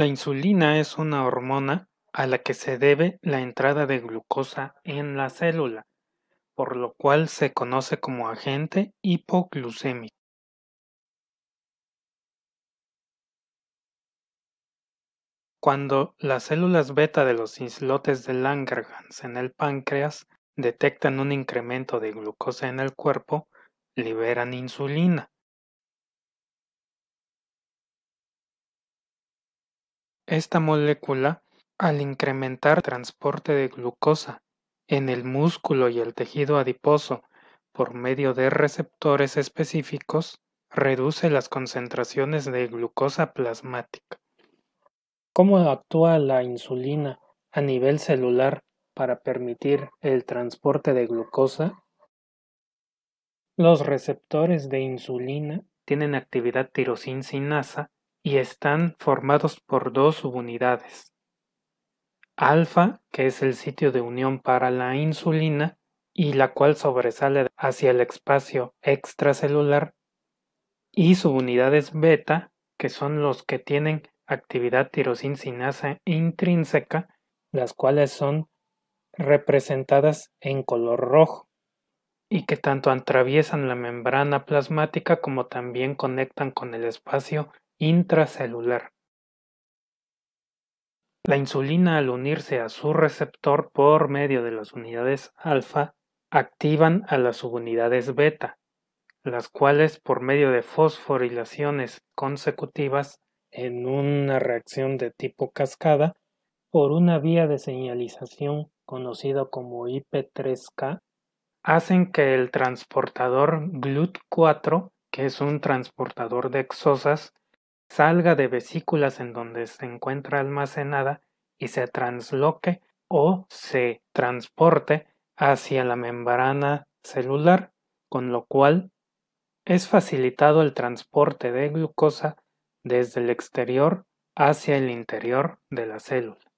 La insulina es una hormona a la que se debe la entrada de glucosa en la célula, por lo cual se conoce como agente hipoglucémico. Cuando las células beta de los islotes de Langerhans en el páncreas detectan un incremento de glucosa en el cuerpo, liberan insulina, Esta molécula, al incrementar el transporte de glucosa en el músculo y el tejido adiposo por medio de receptores específicos, reduce las concentraciones de glucosa plasmática. ¿Cómo actúa la insulina a nivel celular para permitir el transporte de glucosa? Los receptores de insulina tienen actividad sinasa y están formados por dos subunidades. Alfa, que es el sitio de unión para la insulina y la cual sobresale hacia el espacio extracelular, y subunidades beta, que son los que tienen actividad tirosinasa intrínseca, las cuales son representadas en color rojo y que tanto atraviesan la membrana plasmática como también conectan con el espacio intracelular. La insulina al unirse a su receptor por medio de las unidades alfa activan a las subunidades beta, las cuales por medio de fosforilaciones consecutivas en una reacción de tipo cascada por una vía de señalización conocida como IP3K, hacen que el transportador GLUT4, que es un transportador de exosas, salga de vesículas en donde se encuentra almacenada y se transloque o se transporte hacia la membrana celular, con lo cual es facilitado el transporte de glucosa desde el exterior hacia el interior de la célula.